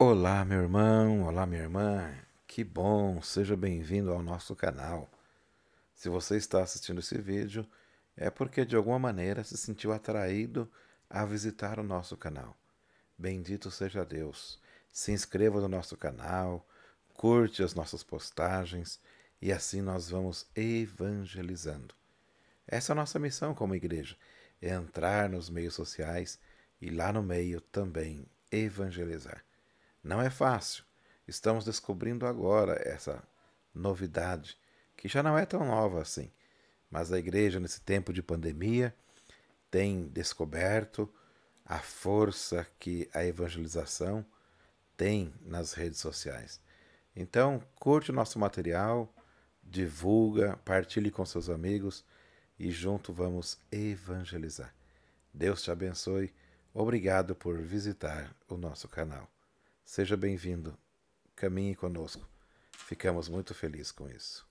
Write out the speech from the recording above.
Olá, meu irmão, olá, minha irmã. Que bom, seja bem-vindo ao nosso canal. Se você está assistindo esse vídeo, é porque de alguma maneira se sentiu atraído a visitar o nosso canal. Bendito seja Deus. Se inscreva no nosso canal, curte as nossas postagens e assim nós vamos evangelizando. Essa é a nossa missão como igreja, é entrar nos meios sociais e lá no meio também evangelizar. Não é fácil. Estamos descobrindo agora essa novidade, que já não é tão nova assim, mas a igreja, nesse tempo de pandemia, tem descoberto a força que a evangelização tem nas redes sociais. Então, curte o nosso material, divulga, partilhe com seus amigos e junto vamos evangelizar. Deus te abençoe. Obrigado por visitar o nosso canal. Seja bem-vindo. Caminhe conosco. Ficamos muito felizes com isso.